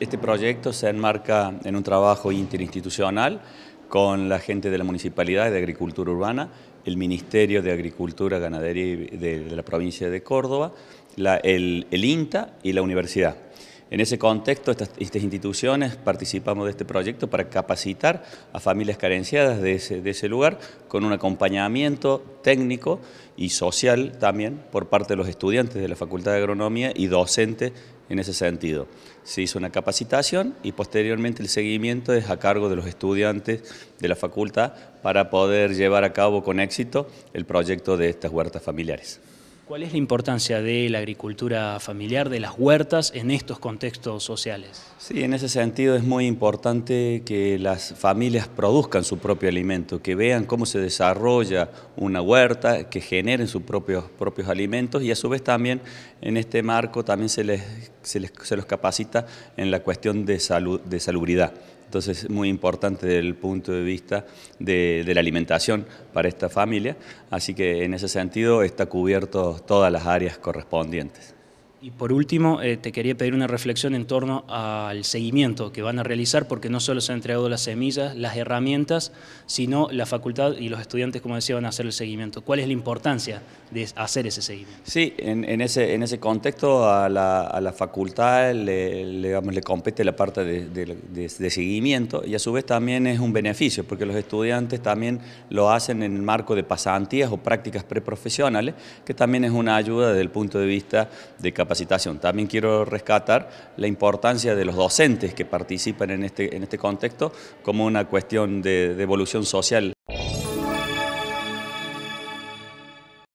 Este proyecto se enmarca en un trabajo interinstitucional con la gente de la Municipalidad de Agricultura Urbana, el Ministerio de Agricultura, Ganadería de, la provincia de Córdoba, el, INTA y la universidad. En ese contexto, estas, instituciones participamos de este proyecto para capacitar a familias carenciadas de ese, de ese lugar con un acompañamiento técnico y social también por parte de los estudiantes de la Facultad de Agronomía y docentes en ese sentido. Se hizo una capacitación y posteriormente el seguimiento es a cargo de los estudiantes de la facultad para poder llevar a cabo con éxito el proyecto de estas huertas familiares. ¿Cuál es la importancia de la agricultura familiar, de las huertas en estos contextos sociales? Sí, en ese sentido es muy importante que las familias produzcan su propio alimento, que vean cómo se desarrolla una huerta, que generen sus propios, propios alimentos y a su vez también en este marco también se les, se, les, se los capacita en la cuestión de salud, de salubridad. Entonces es muy importante desde el punto de vista de, de la alimentación para esta familia. Así que en ese sentido está cubierto todas las áreas correspondientes. Y por último, eh, te quería pedir una reflexión en torno al seguimiento que van a realizar, porque no solo se han entregado las semillas, las herramientas, sino la facultad y los estudiantes, como decía, van a hacer el seguimiento. ¿Cuál es la importancia de hacer ese seguimiento? Sí, en, ese, en ese contexto a la, facultad le, le, compete la parte de, seguimiento y a su vez también es un beneficio, porque los estudiantes también lo hacen en el marco de pasantías o prácticas preprofesionales, que también es una ayuda desde el punto de vista de capacidad también quiero rescatar la importancia de los docentes que participan en este, en este contexto como una cuestión de evolución social.